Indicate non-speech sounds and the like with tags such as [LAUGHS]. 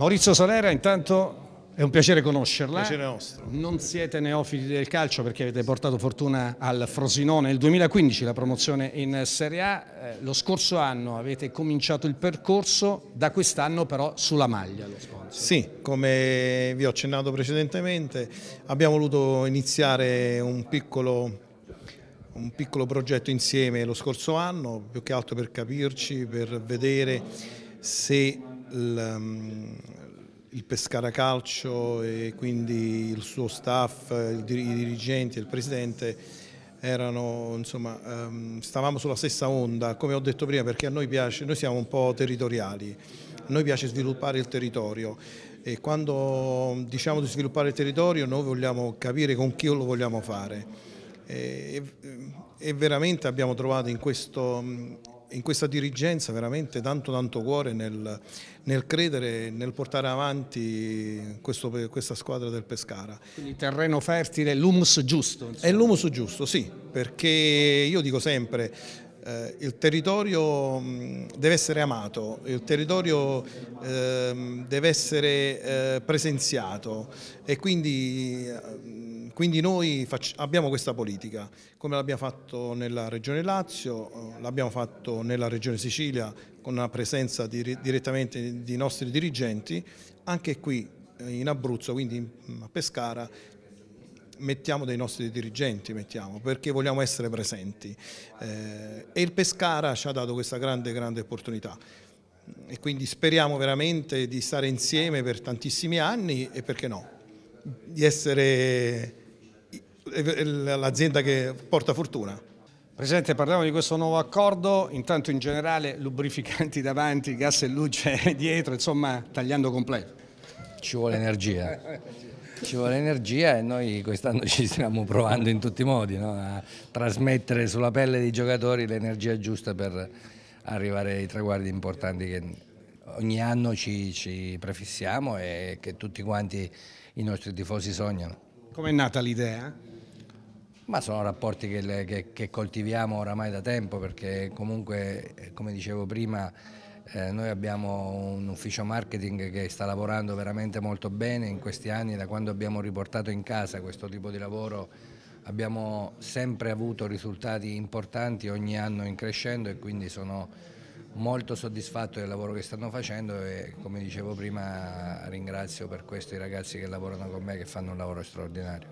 Maurizio Solera intanto è un piacere conoscerla. Piacere nostro. Non siete neofili del calcio perché avete portato fortuna al Frosinone nel 2015, la promozione in Serie A. Eh, lo scorso anno avete cominciato il percorso, da quest'anno però sulla maglia lo sponsor. Sì, come vi ho accennato precedentemente, abbiamo voluto iniziare un piccolo un piccolo progetto insieme lo scorso anno, più che altro per capirci, per vedere se Ehm, il Pescara Calcio e quindi il suo staff, i dirigenti e il presidente erano, insomma, ehm, stavamo sulla stessa onda, come ho detto prima, perché a noi piace, noi siamo un po' territoriali, a noi piace sviluppare il territorio e quando diciamo di sviluppare il territorio noi vogliamo capire con chi lo vogliamo fare e, e veramente abbiamo trovato in questo, in questa dirigenza veramente tanto tanto cuore nel, nel credere nel portare avanti questo, questa squadra del Pescara. Quindi terreno fertile, l'humus giusto? Insomma. È l'humus giusto, sì, perché io dico sempre eh, il territorio deve essere amato, il territorio eh, deve essere eh, presenziato e quindi eh, quindi noi abbiamo questa politica, come l'abbiamo fatto nella Regione Lazio, eh, l'abbiamo fatto nella Regione Sicilia con la presenza di direttamente di nostri dirigenti, anche qui eh, in Abruzzo, quindi a Pescara, mettiamo dei nostri dirigenti, mettiamo, perché vogliamo essere presenti. Eh, e il Pescara ci ha dato questa grande, grande opportunità. E quindi speriamo veramente di stare insieme per tantissimi anni e perché no, di essere l'azienda che porta fortuna. Presidente, parliamo di questo nuovo accordo, intanto in generale lubrificanti [LAUGHS] davanti, gas e luce [LAUGHS] dietro, insomma tagliando completo. Ci vuole energia. Ci vuole energia e noi quest'anno ci stiamo provando in tutti i modi no? a trasmettere sulla pelle dei giocatori l'energia giusta per arrivare ai traguardi importanti che ogni anno ci, ci prefissiamo e che tutti quanti i nostri tifosi sognano. Come è nata l'idea? Ma sono rapporti che, che, che, coltiviamo oramai da tempo perché comunque, eh, come dicevo prima, eh, noi abbiamo un ufficio marketing che sta lavorando veramente molto bene in questi anni, da quando abbiamo riportato in casa questo tipo di lavoro abbiamo sempre avuto risultati importanti ogni anno in crescendo e quindi sono molto soddisfatto del lavoro che stanno facendo e come dicevo prima ringrazio per questo i ragazzi che lavorano con me che fanno un lavoro straordinario.